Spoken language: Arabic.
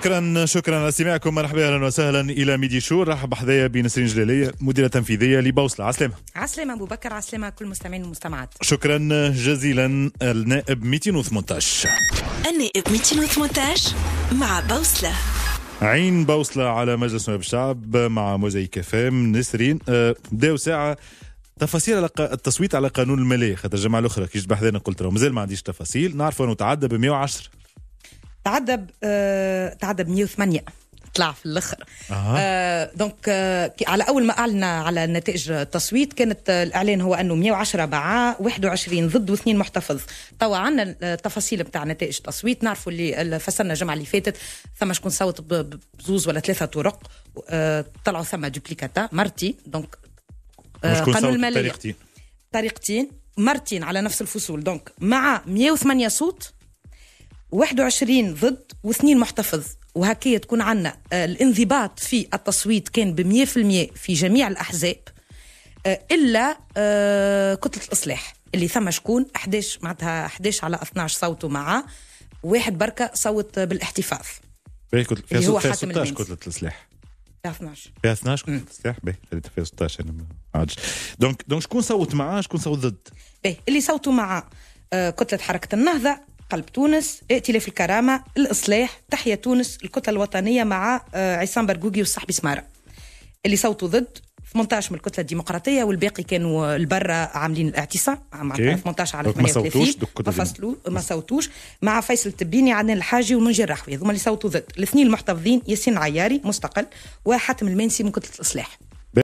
شكرا شكرا على استماعكم مرحبا اهلا وسهلا الى ميدي شور رحب حذايا بنسرين جلاليه مديره تنفيذيه لبوصله عسلامه عسلامه ابو بكر عسلامه كل مستمعين والمستمعات شكرا جزيلا النائب 218 النائب 218 مع بوصله عين بوصله على مجلس نواب الشعب مع موزي فام نسرين بداو آه، ساعه تفاصيل على التصويت على قانون الماليه خاطر الجمعه الاخرى كي جبت بحذانا قلت راه مازال ما عنديش تفاصيل نعرفوا انه تعدى ب 110 تعذب آه تعذب ب 108 طلع في الاخر آه. آه دونك آه على اول ما اعلن على نتائج التصويت كانت آه، الاعلان هو انه 110 مع 21 ضد واثنين محتفظ توا عندنا التفاصيل نتاع نتائج التصويت نعرفوا اللي فسرنا الجمعه اللي فاتت ثم شكون صوت بزوز ولا ثلاثه طرق آه طلعوا ثم دوبليكاتا مرتي دونك آه قانون الماليه طريقتين طريقتين مرتين على نفس الفصول دونك مع 108 صوت 21 ضد واثنين محتفظ وهكي تكون عندنا آه، الانضباط في التصويت كان ب 100% في جميع الأحزاب آه، إلا آه، كتلة الإصلاح اللي ثم شكون 11 معناتها 11 على 12 صوتوا معاه واحد بركة صوت بالاحتفاظ اللي هو 16 كتلة الإصلاح فيها 12 فيها 12 كتلة الإصلاح باهي فيها 16 انا ما عادش دونك دونك شكون صوت معاه شكون صوت ضد؟ باهي اللي صوتوا مع كتلة حركة النهضة قلب تونس ائتلاف الكرامة الإصلاح تحية تونس الكتلة الوطنية مع آه، عصام برقوقي والصحبي سمارة اللي صوتوا ضد 18 من الكتله الديمقراطيه والباقي كانوا آه، البرة عاملين الاعتصام مع 18 على 38 ما فصلوا ما صوتوش مع فيصل التبيني عدنان الحاجي ومنجي الرحوي هذوما اللي صوتوا ضد الاثنين المحتفظين ياسين عياري مستقل وحاتم المنسي من كتله الاصلاح